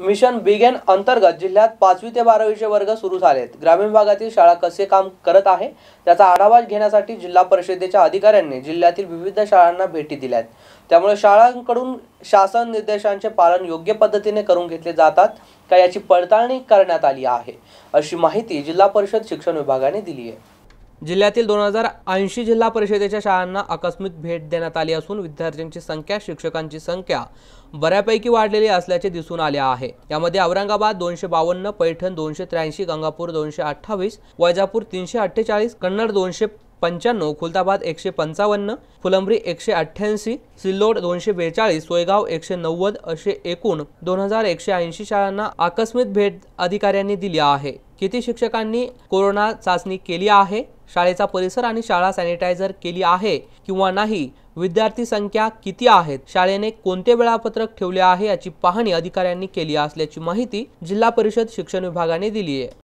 mission began अंतर्गत जिल्ह्यात पाचवी ते बारावीचे वर्ग सुरू झालेत ग्रामीण भागातील शाळा कसे काम करत आहे त्याचा आढावा घेण्यासाठी जिल्हा परिषदेच्या अधिकाऱ्यांनी जिल्ह्यातील विविध शाळांना भेटी दिल्यात त्यामुळे शाळांकडून शासन निर्देशांचे पालन योग्य पद्धतीने करून घेतले जातात का याची पडताळणी करण्यात आली आहे अशी माहिती जिल्हा परिषद शिक्षण विभागाने दिली आहे जिल्ह्यातील दोन हजार ऐंशी जिल्हा परिषदेच्या शाळांना आकस्मिक भेट देण्यात आली असून विद्यार्थ्यांची संख्या शिक्षकांची संख्या बऱ्यापैकी वाढलेली असल्याचे दिसून आले आहे यामध्ये औरंगाबाद दोनशे बावन्न पैठण दोनशे त्र्याऐंशी गंगापूर दोनशे अठ्ठावीस वैजापूर तीनशे अठ्ठेचाळीस कन्नड दोनशे पंच्याण्णव खुलताबाद एकशे पंचावन्न फुलंब्री एकशे अठ्ठ्याऐंशी सिल्लोड दोनशे बेचाळीस सोयगाव एकशे नव्वद असे एकूण दोन हजार एकशे ऐंशी शाळांना आकस्मिक भेट अधिकाऱ्यांनी दिली आहे किती शिक्षकांनी कोरोना चाचणी केली आहे शाळेचा परिसर आणि शाळा सॅनिटायझर केली आहे किंवा नाही विद्यार्थी संख्या किती आहेत शाळेने कोणते वेळापत्रक ठेवले आहे याची पाहणी अधिकाऱ्यांनी केली असल्याची माहिती जिल्हा परिषद शिक्षण विभागाने दिली आहे